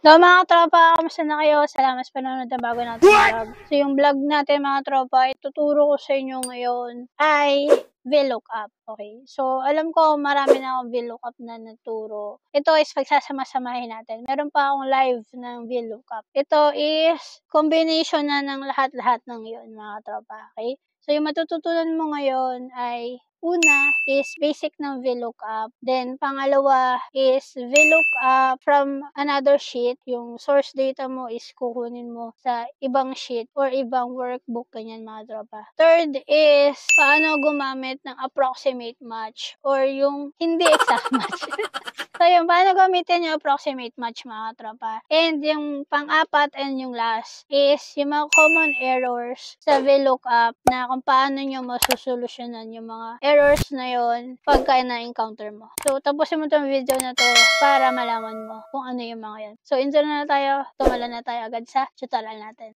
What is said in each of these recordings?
So mga tropa, kamusta na kayo? Salamat sa panonood ng bago natin vlog. So yung vlog natin mga tropa, ituturo ko sa inyo ngayon ay VLOOKUP. Okay. So, alam ko marami na akong VLOOKUP na naturo. Ito is pagsasama natin. Meron pa akong live ng VLOOKUP. Ito is combination na ng lahat-lahat ng yon mga tropa. Okay? So, yung matututunan mo ngayon ay Una is basic ng VLOOKUP. Then, pangalawa is VLOOKUP from another sheet. Yung source data mo is kukunin mo sa ibang sheet or ibang workbook, ganyan mga tropa. Third is paano gumamit ng approximate match or yung hindi exact match. So, yung paano gamitin yung approximate match mga tropa. And yung pang-apat and yung last is yung mga common errors sa VLOOKUP na kung paano nyo masusolusyonan yung mga errors na yon pagka na-encounter mo. So, tapusin mo tong video na to para malaman mo kung ano yung mga yan. So, intro na, na tayo. Tumala na tayo agad sa tutorial natin.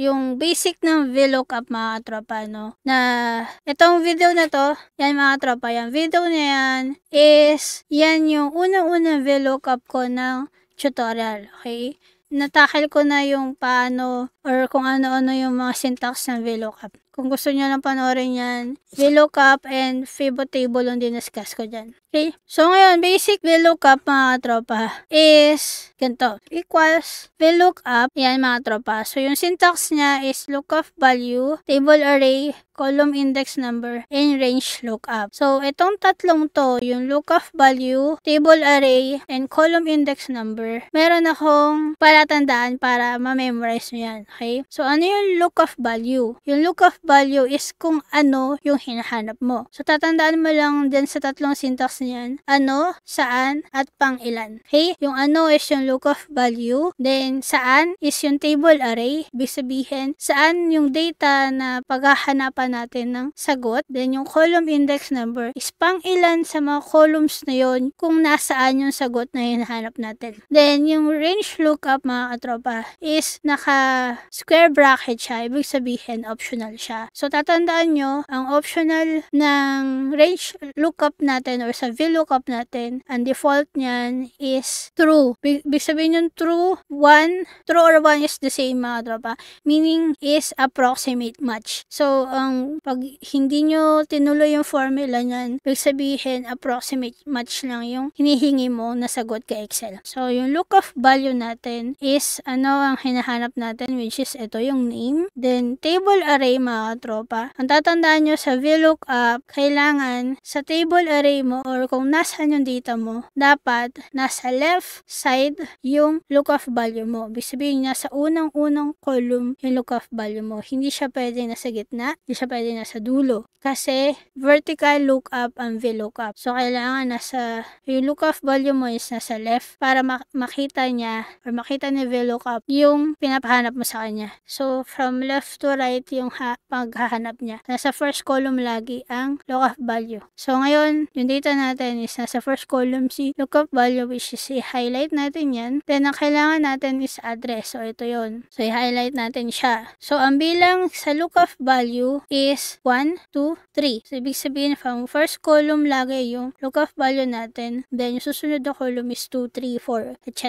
yung basic ng VLOOKUP mga katropa, no? Na itong video na to, yan mga katropa, yung video na yan is, yan yung unang-unang VLOOKUP ko ng tutorial, okay? natakil ko na yung paano or kung ano-ano yung mga syntax ng VLOOKUP. Kung gusto nyo lang panoorin yan, VLOOKUP and FIBO table yung diniscuss ko dyan. Okay? So ngayon, basic VLOOKUP mga tropa is ganito. Equals VLOOKUP, yan mga tropa. So yung syntax niya is lookup value, table array, column index number, and range lookup. So, itong tatlong to, yung lookup value, table array, and column index number, meron akong palatandaan para ma-memorize nyo yan. Okay? So, ano yung lookup value? Yung lookup value is kung ano yung hinahanap mo. So, tatandaan mo lang din sa tatlong syntax niyan, ano, saan, at pang ilan. Okay? Yung ano is yung lookup value, then saan is yung table array, ibig sabihin, saan yung data na paghahanapan natin ng sagot. Then yung column index number is pang ilan sa mga columns na yon kung nasaan yung sagot na hinahanap natin. Then yung range lookup mga katropa is naka square bracket siya. Ibig sabihin optional siya. So tatandaan nyo, ang optional ng range lookup natin or sa VLOOKUP natin, ang default niyan is true. B- ibig sabihin yung true, 1, true or 1 is the same mga tropa. Meaning is approximate match. So, ang pag hindi nyo tinuloy yung formula niyan, pag sabihin approximate match lang yung hinihingi mo na sagot kay Excel. So, yung look of value natin is ano ang hinahanap natin which is ito yung name. Then, table array mga tropa. Ang tatandaan nyo sa VLOOKUP, kailangan sa table array mo or kung nasaan yung data mo, dapat nasa left side yung look of value mo. Ibig sabihin, sa unang-unang column yung look of value mo. Hindi siya pwede nasa gitna, hindi siya pwede nasa dulo. Kasi vertical lookup ang VLOOKUP. So, kailangan nasa, yung lookup value mo is nasa left para mak- makita niya or makita ni VLOOKUP yung pinapahanap mo sa kanya. So, from left to right yung ha- paghahanap niya. Nasa first column lagi ang lookup value. So, ngayon, yung data natin is nasa first column si lookup value which is i-highlight natin yan. Then, ang kailangan natin is address. So, ito yon So, i-highlight natin siya. So, ang bilang sa lookup value is 1, 2, 3. So, ibig sabihin, from first column lagi yung lookup value natin. Then, yung susunod na column is 2, 3, 4, etc.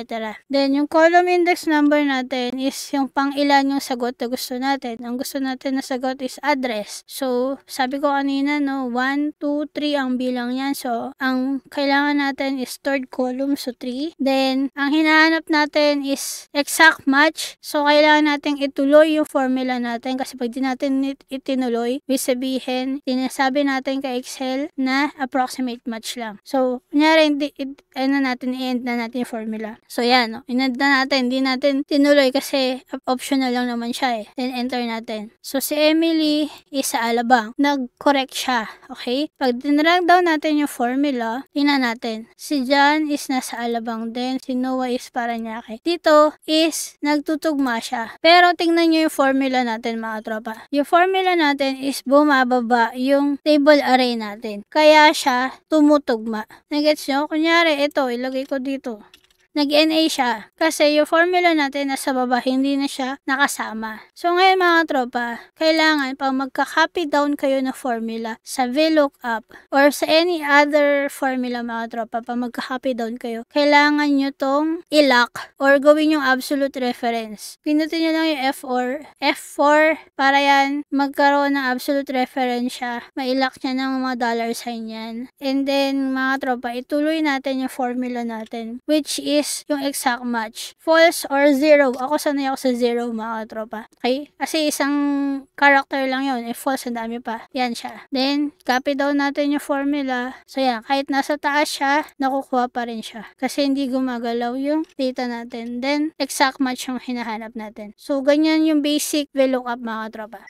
Then, yung column index number natin is yung pang ilan yung sagot na gusto natin. Ang gusto natin na sagot is address. So, sabi ko kanina, no, 1, 2, 3 ang bilang yan. So, ang kailangan natin is third column, so 3. Then, ang hinahanap natin is exact match. So, kailangan natin ituloy yung formula natin kasi pag di natin itinuloy, tinuloy, ibig sabihin, tinasabi natin kay Excel na approximate match lang. So, kunyari, hindi, ano natin, i-end na natin yung formula. So, yan, no? in-end na natin, hindi natin tinuloy kasi optional lang naman siya eh. Then, enter natin. So, si Emily is sa Alabang. Nag-correct siya, okay? Pag dinrag daw natin yung formula, tingnan natin. Si John is nasa Alabang din. Si Noah is para niya kay. Dito is nagtutugma siya. Pero, tingnan nyo yung formula natin, mga tropa. Yung formula natin, natin is bumababa yung table array natin. Kaya siya tumutugma. Nagets nyo? Kunyari, ito, ilagay ko dito nag-NA siya kasi yung formula natin nasa baba hindi na siya nakasama. So ngayon mga tropa, kailangan pag magka-copy down kayo ng formula sa VLOOKUP or sa any other formula mga tropa, pag magka-copy down kayo, kailangan nyo tong ilock or gawin yung absolute reference. Pinutin nyo lang yung F4, F4 para yan magkaroon ng absolute reference siya. mailock niya ng mga dollar sign yan. And then mga tropa, ituloy natin yung formula natin which is is yung exact match. False or zero. Ako sanay ako sa zero mga tropa. Okay? Kasi isang character lang yun. Eh, false ang dami pa. Yan siya. Then, copy down natin yung formula. So yan, kahit nasa taas siya, nakukuha pa rin siya. Kasi hindi gumagalaw yung data natin. Then, exact match yung hinahanap natin. So, ganyan yung basic VLOOKUP mga tropa.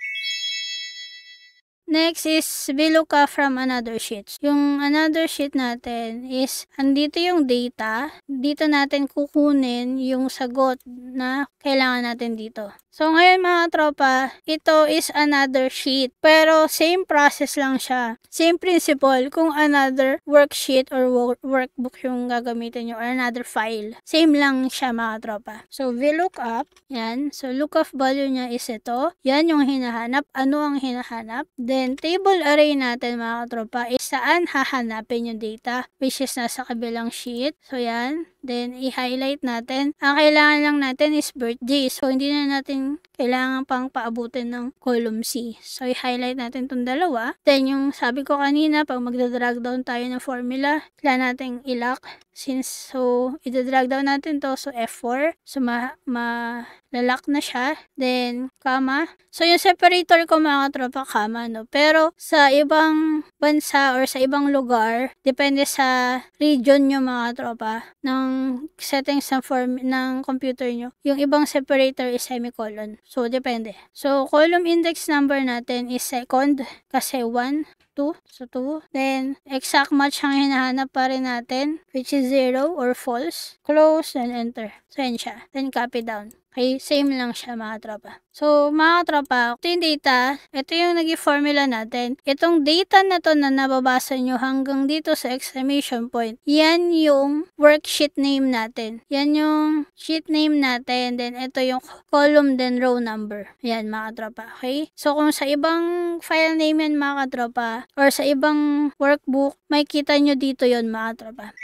Next is Veluca ah, from another sheet. Yung another sheet natin is andito yung data. Dito natin kukunin yung sagot na kailangan natin dito. So ngayon mga tropa, ito is another sheet. Pero same process lang siya. Same principle kung another worksheet or workbook yung gagamitin nyo or another file. Same lang siya mga tropa. So VLOOKUP, yan. So lookup value niya is ito. Yan yung hinahanap. Ano ang hinahanap? Then And table array natin mga katropa is saan hahanapin yung data which is nasa kabilang sheet. So yan. Then, i-highlight natin. Ang kailangan lang natin is birthday. So, hindi na natin kailangan pang paabutin ng column C. So, i-highlight natin itong dalawa. Then, yung sabi ko kanina, pag magda-drag down tayo ng formula, kailangan natin ilock. Since, so, i-drag down natin to. So, F4. So, ma, ma lalock na siya. Then, comma. So, yung separator ko mga tropa, comma, no? Pero, sa ibang bansa or sa ibang lugar, depende sa region nyo mga tropa, ng settings ng, form, ng computer nyo, yung ibang separator is semicolon. So, depende. So, column index number natin is second kasi 1. 2 so 2 then exact match ang hinahanap pa rin natin which is 0 or false close and enter so yan siya then copy down Okay, same lang siya mga tropa. So, mga tropa, ito yung data. Ito yung naging formula natin. Itong data na to na nababasa nyo hanggang dito sa exclamation point, yan yung worksheet name natin. Yan yung sheet name natin. Then, ito yung column then row number. Yan mga tropa, okay? So, kung sa ibang file name yan mga tropa, or sa ibang workbook, makikita nyo dito yon mga tropa.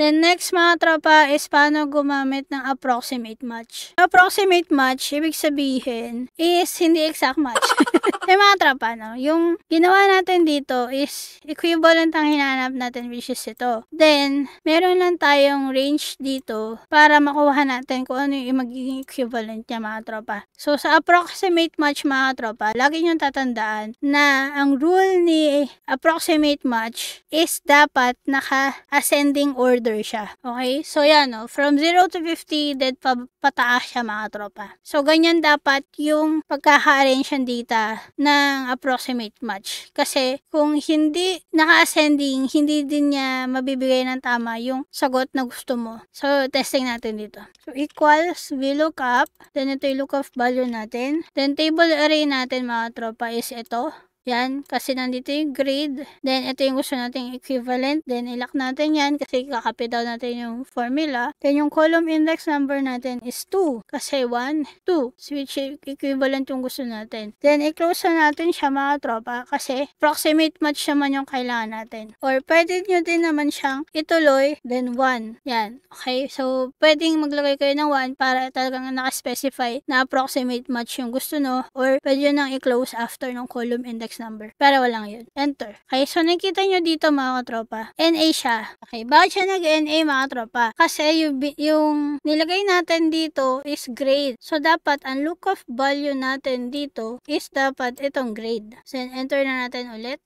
Then next mga tropa is paano gumamit ng approximate match. Approximate match, ibig sabihin, is hindi exact match. eh mga tropa, no? Yung ginawa natin dito is equivalent ang hinanap natin which is ito. Then, meron lang tayong range dito para makuha natin kung ano yung magiging equivalent niya mga tropa. So sa approximate match mga tropa, lagi nyo tatandaan na ang rule ni approximate match is dapat naka-ascending order order siya. Okay? So, yan, no? Oh. From 0 to 50, then pa- pataas siya mga tropa. So, ganyan dapat yung pagkaka-arrange ng data ng approximate match. Kasi, kung hindi naka-ascending, hindi din niya mabibigay ng tama yung sagot na gusto mo. So, testing natin dito. So, equals VLOOKUP. Then, ito yung lookup value natin. Then, table array natin mga tropa is ito. Yan, kasi nandito yung grade. Then, ito yung gusto nating equivalent. Then, ilak natin yan kasi kakapit daw natin yung formula. Then, yung column index number natin is 2. Kasi 1, 2. Which equivalent yung gusto natin. Then, i-close na natin siya mga tropa kasi approximate match naman yung kailangan natin. Or, pwede nyo din naman siyang ituloy, then 1. Yan. Okay? So, pwedeng maglagay kayo ng 1 para talagang naka-specify na approximate match yung gusto no. Or, pwede nyo nang i-close after ng column index text number. Pero walang yun. Enter. Okay, so nakita nyo dito mga katropa. NA siya. Okay, bakit siya nag-NA mga katropa? Kasi yung, yung nilagay natin dito is grade. So dapat ang look of value natin dito is dapat itong grade. So enter na natin ulit.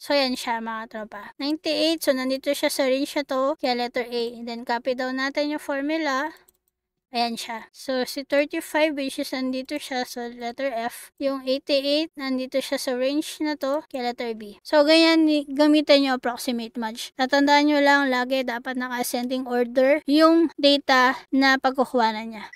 So, yan siya mga tropa. 98. So, nandito siya sa range siya to. Kaya letter A. then, copy daw natin yung formula. Ayan siya. So, si 35, which is nandito siya sa letter F. Yung 88, nandito siya sa range na to kay letter B. So, ganyan gamitan nyo approximate match. Natandaan nyo lang, lagi dapat naka-ascending order yung data na pagkukuhanan niya.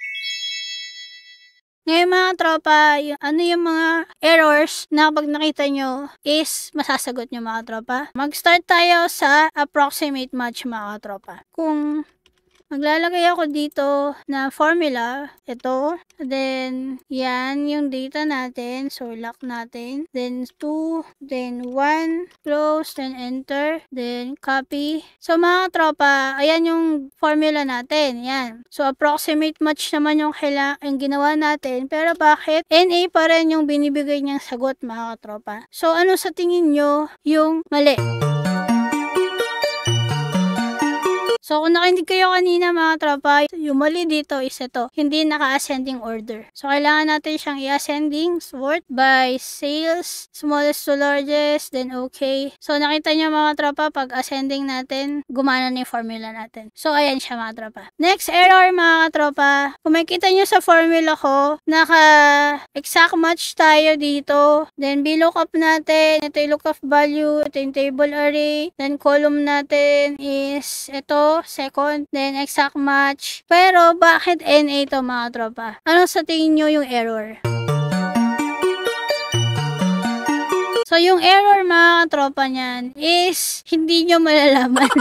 Ngayon mga tropa, yung, ano yung mga errors na pag nakita nyo is masasagot nyo mga tropa. Mag-start tayo sa approximate match mga tropa. Kung Maglalagay ako dito na formula. Ito. Then, yan yung data natin. So, lock natin. Then, 2. Then, 1. Close. Then, enter. Then, copy. So, mga tropa, ayan yung formula natin. Yan. So, approximate match naman yung, yung ginawa natin. Pero, bakit? NA pa rin yung binibigay niyang sagot, mga tropa. So, ano sa tingin nyo yung mali? So kung nakinig kayo kanina mga tropa, yung mali dito is ito, hindi naka-ascending order. So kailangan natin siyang i-ascending sort by sales, smallest to largest, then okay. So nakita nyo mga tropa, pag ascending natin, gumana na yung formula natin. So ayan siya mga tropa. Next error mga tropa, kung makita nyo sa formula ko, naka-exact match tayo dito, then VLOOKUP natin, ito yung lookup value, ito yung table array, then column natin is ito, to, second, then exact match. Pero bakit NA to mga tropa? Ano sa tingin nyo yung error? So, yung error mga katropa niyan is hindi nyo malalaman.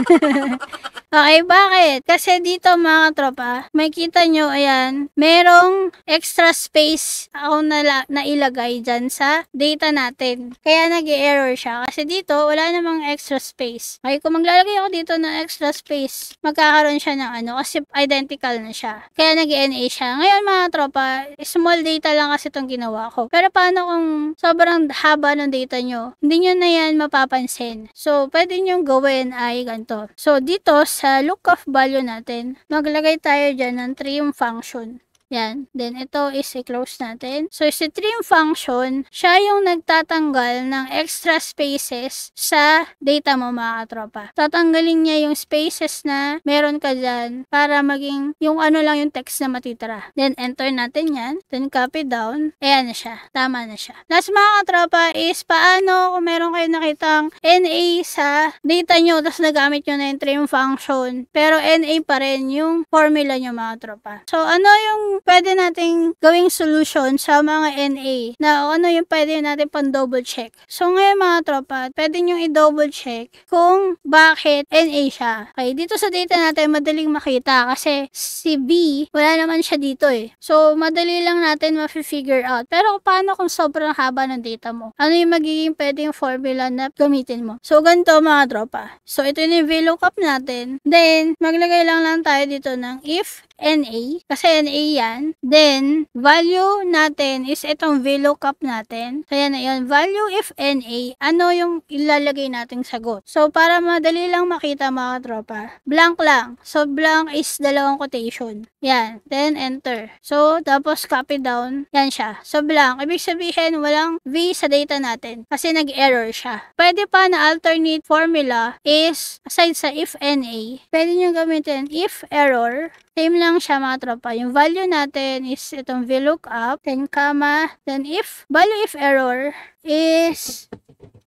okay, bakit? Kasi dito mga katropa, may kita nyo, ayan, merong extra space ako na nailagay dyan sa data natin. Kaya nag error siya. Kasi dito, wala namang extra space. Okay, kung maglalagay ako dito ng extra space, magkakaroon siya ng ano, kasi identical na siya. Kaya nag na siya. Ngayon mga tropa, small data lang kasi itong ginawa ko. Pero paano kung sobrang haba ng data makikita nyo, hindi nyo na yan mapapansin. So, pwede nyo gawin ay ganito. So, dito sa look of value natin, maglagay tayo dyan ng trim function. Yan. Then, ito is i-close natin. So, si trim function, siya yung nagtatanggal ng extra spaces sa data mo mga katropa. Tatanggalin niya yung spaces na meron ka dyan para maging yung ano lang yung text na matitira. Then, enter natin yan. Then, copy down. Ayan na siya. Tama na siya. Last mga katropa is paano kung meron kayo nakitang NA sa data nyo tapos nagamit nyo na yung trim function pero NA pa rin yung formula nyo mga tropa. So, ano yung pwede nating gawing solution sa mga NA na ano yung pwede natin pang double check. So ngayon mga tropa, pwede nyo i-double check kung bakit NA siya. Okay, dito sa data natin madaling makita kasi si B, wala naman siya dito eh. So madali lang natin ma-figure out. Pero paano kung sobrang haba ng data mo? Ano yung magiging pwedeng formula na gamitin mo? So ganito mga tropa. So ito yung VLOOKUP natin. Then maglagay lang lang tayo dito ng if NA, kasi NA yan. Then, value natin is itong VLOOKUP natin. Kaya na yun, value if NA, ano yung ilalagay nating sagot. So, para madali lang makita mga tropa, blank lang. So, blank is dalawang quotation. Yan. Then, enter. So, tapos copy down. Yan siya. So, blank. Ibig sabihin, walang V sa data natin. Kasi nag-error siya. Pwede pa na alternate formula is, aside sa if NA, pwede nyo gamitin if error Same lang siya mga tropa. Yung value natin is itong VLOOKUP, then comma, then if. Value if error is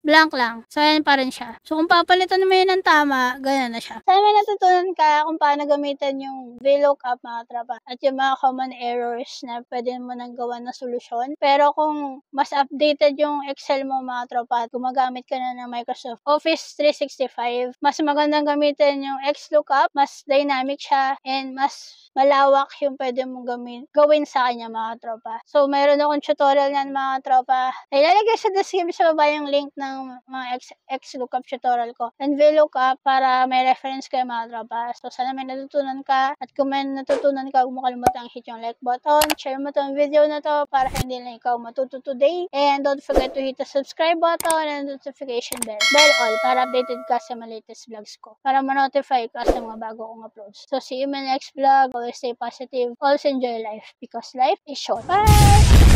blank lang. So, ayan pa rin siya. So, kung papalitan mo yun ng tama, ganyan na siya. Sana may natutunan ka kung paano gamitin yung VLOOKUP mga trapa at yung mga common errors na pwede mo nang gawa na solusyon. Pero kung mas updated yung Excel mo mga tropa at gumagamit ka na ng Microsoft Office 365, mas magandang gamitin yung XLOOKUP, mas dynamic siya and mas malawak yung pwede mong gamin, gawin sa kanya mga tropa. So, mayroon akong tutorial niyan mga tropa. Ilalagay sa description sa baba yung link ng ng mga ex, ex lookup tutorial ko. And we look up para may reference kayo mga drabas. So sana may natutunan ka at kung may natutunan ka, huwag mo kalimutang hit yung like button. Share mo tong video na to para hindi lang ikaw matuto today. And don't forget to hit the subscribe button and notification bell. Bell all para updated ka sa mga latest vlogs ko. Para ma-notify ka sa mga bago kong uploads. So see you in my next vlog. Always stay positive. Always enjoy life because life is short. Bye!